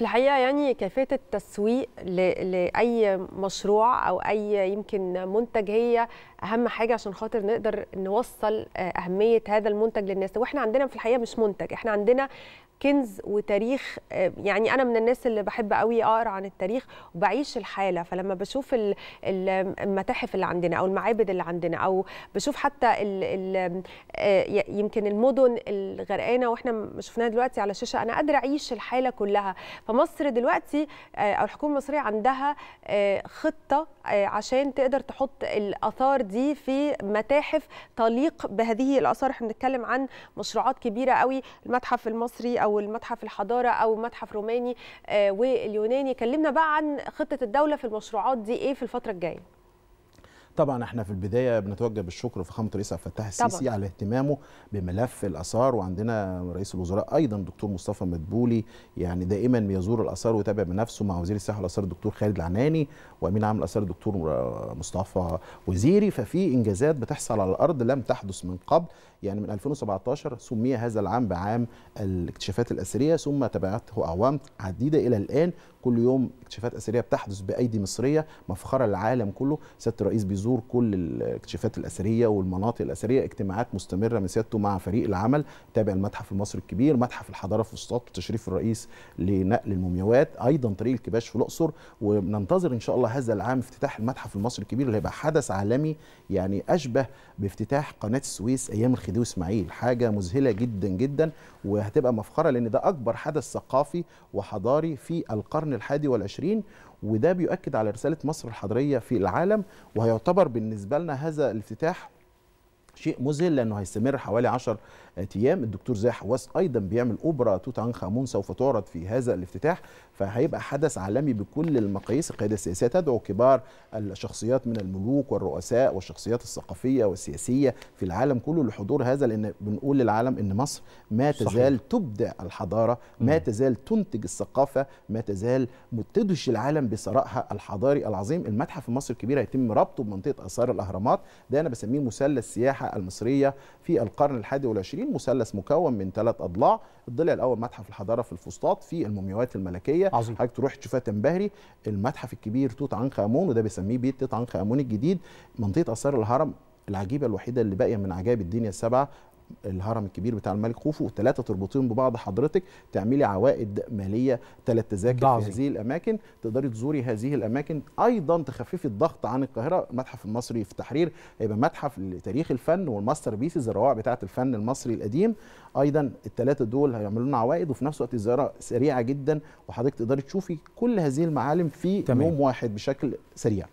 في الحقيقه يعني كيفيه التسويق لاي مشروع او اي يمكن منتج هي اهم حاجه عشان خاطر نقدر نوصل آه، اهميه هذا المنتج للناس واحنا عندنا في الحقيقه مش منتج احنا عندنا كنز وتاريخ آه، يعني انا من الناس اللي بحب قوي اقرا عن التاريخ وبعيش الحاله فلما بشوف المتاحف اللي عندنا او المعابد اللي عندنا او بشوف حتى الـ الـ آه، يمكن المدن الغرقانه واحنا شفناها دلوقتي على الشاشه انا قادره اعيش الحاله كلها فمصر دلوقتي آه، او الحكومه المصريه عندها آه، خطه آه، عشان تقدر تحط الاثار دي في متاحف تليق بهذه الاثار احنا بنتكلم عن مشروعات كبيره قوي المتحف المصري او المتحف الحضاره او متحف روماني واليوناني كلمنا بقى عن خطه الدوله في المشروعات دي ايه في الفتره الجايه طبعا احنا في البدايه بنتوجه بالشكر فخامه الرئيس عبد الفتاح السيسي على اهتمامه بملف الاثار وعندنا رئيس الوزراء ايضا دكتور مصطفى مدبولي يعني دائما بيزور الاثار ويتابع بنفسه مع وزير السياحه والاثار الدكتور خالد العناني وامين عام الاثار الدكتور مصطفى وزيري ففي انجازات بتحصل على الارض لم تحدث من قبل يعني من 2017 سمي هذا العام بعام الاكتشافات الاثريه ثم تبعته اعوام عديده الى الان كل يوم اكتشافات اثريه بتحدث بايدي مصريه مفخره للعالم كله سياده الرئيس بيزور بيزور كل الاكتشافات الاثريه والمناطق الاثريه اجتماعات مستمره من سيادته مع فريق العمل تابع المتحف المصري الكبير متحف الحضاره في وسطاط وتشريف الرئيس لنقل المومياوات ايضا طريق الكباش في الاقصر وننتظر ان شاء الله هذا العام افتتاح المتحف المصري الكبير اللي هيبقى حدث عالمي يعني اشبه بافتتاح قناه السويس ايام الخديوي اسماعيل حاجه مذهله جدا جدا وهتبقى مفخره لان ده اكبر حدث ثقافي وحضاري في القرن الحادي والعشرين وده بيؤكد على رساله مصر الحضريه في العالم وهيعتبر بالنسبه لنا هذا الافتتاح شيء مذهل لانه هيستمر حوالي 10 ايام الدكتور زاهي حواس ايضا بيعمل اوبرا توت عنخ امون سوف تعرض في هذا الافتتاح فهيبقى حدث عالمي بكل المقاييس القياده السياسيه تدعو كبار الشخصيات من الملوك والرؤساء والشخصيات الثقافيه والسياسيه في العالم كله لحضور هذا لان بنقول للعالم ان مصر ما تزال صحيح. تبدع الحضاره ما تزال تنتج الثقافه ما تزال تدش العالم بثرائها الحضاري العظيم المتحف المصري الكبير هيتم ربطه بمنطقه اثار الاهرامات ده انا بسميه مثلث سياحه المصرية في القرن الحادي والعشرين مثلث مكون من ثلاث أضلاع الضلع الأول متحف الحضارة في الفسطاط في المومياوات الملكية عظيم حضرتك تروح تشوفها تنبهري المتحف الكبير توت عنخ آمون وده بيسميه بيت توت عنخ آمون الجديد منطقة آثار الهرم العجيبه الوحيده اللي باقيه من عجائب الدنيا السبعه الهرم الكبير بتاع الملك خوفو وثلاثه تربطيهم ببعض حضرتك تعملي عوائد ماليه ثلاث تذاكر في هذه الاماكن تقدري تزوري هذه الاماكن ايضا تخففي الضغط عن القاهره المتحف المصري في تحرير هيبقى متحف لتاريخ الفن والماستر بيسز الروائع بتاعه الفن المصري القديم ايضا الثلاثه دول هيعملوا لنا عوائد وفي نفس الوقت الزياره سريعه جدا وحضرتك تقدري تشوفي كل هذه المعالم في تمام. يوم واحد بشكل سريع